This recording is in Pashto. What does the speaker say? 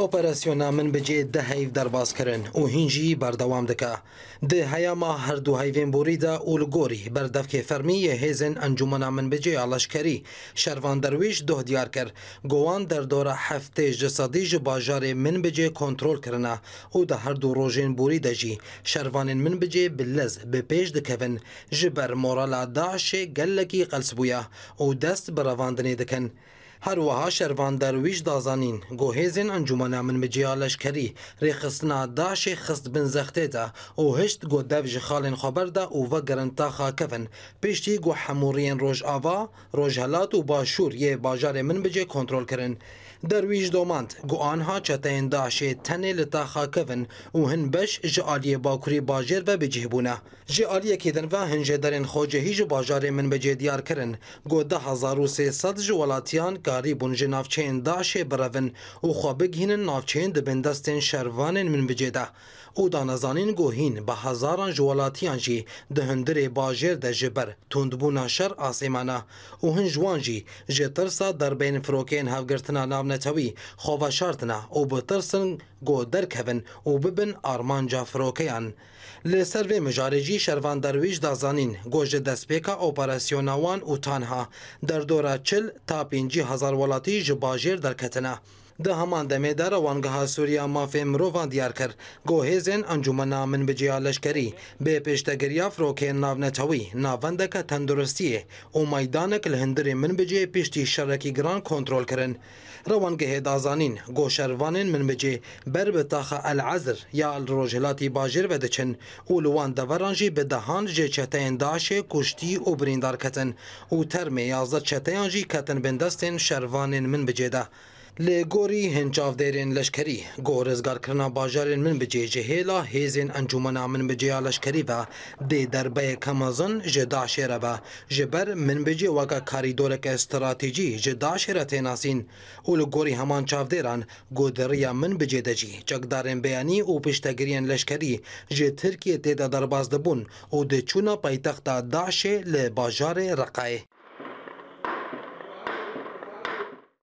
ئۆپەرسیۆنا من بجێ دە هەیف دەربازکردن و هینجی بەردەوام دکا د هەیەما هەردوو هەیڤێن بوریدا و لگۆری بەردەفکێ فەرمیە هێزن ئەنجومنا من بجێ ئالشکەری شەروان دەرویش دۆ دیار کرد گۆوان دەردۆرە هەفتێ ji sedî ji bajarê min bicê kontrol kirina û di herdû rojên borî de jî şervanên min bicê bi lez bi pêş dikevin ji ber morala daşê gelekî qelsbûya û dest bi revandinê dikin. هەروەها شەروان دەرویش دازانین گۆهێزین ئەنجومەنا من مجیا لەشکەری ڕێخستنا داشێ خست بن زەختێدا و هشت گۆ دەڤ ji xalên xeberda û vegerintaxa kevin pêştî got hemûriyên rojava rojhelat û başûr yê bajarê min bicê kontrol kirin. Derwîj domand got anha çeteyên daşê tenê li taxa kevin û hin beş ji aliyê bakurî bajêr ve bicihbûne. Ji aliyekê din ve hinjêderên xocehî ji bajarê min bicê diyar kirin got 2300 ji welatiyan karî bunjê navçeyên Daşê birevin û xwe bigihînin navçeyên dibin destên şervanên min bicê de. Û da nezanîn gohîn bi hezaran ji welatiyan jî di hundirê bajêr de ji ber tundbûna şer asêmana û hin ji jî ji tirsa derbên firokeyên hevgirtina navnetewî xwe veşartina û bi tirsin got derkevin û bibin armanca firokeyan. Li ser vê mijarê jî şervan derwîj da zanîn got ji destpêka operasyonawan û tanha derdora çil ta pêncî هزار ولاتی جباجیر در کتنه Di heman demê de rawangeha Sûriya mafê mirovan diyar kir gohêzên encumena min biciya leşkerî bê pêştegiriya firokên navnetewî navendeke tenduristiyê û maydanek li hindirê min bicê piştî şerekî giran kontrol kirin. Rewangehê dazanîn goşervanên min bicê ber bi taxa el ezir ya li rojhilatî bajêr ve diçin û li wan deveran jî bi dehan ji çeteyên daşê kuştî û birîndar ketin û termê yazda çeteyan jî ketin bindestên şervanên min bicê de. لی گوری هنچاف دیرین لشکری گور ازگار کرنا باجارین من بجی جهیلا هیزین انجومنا من بجی لشکری و دی دربه کمازن جدا شیره و جبر من بجی وکا کاری دورک استراتیجی جدا شیره تیناسین او لگوری همان چاف دیران گودریا من بجی دجی چکدارین بیانی او پشتگرین لشکری جه ترکیه تیدا درباز دبون او دی چونا پایتخت داشه لی باجار رقای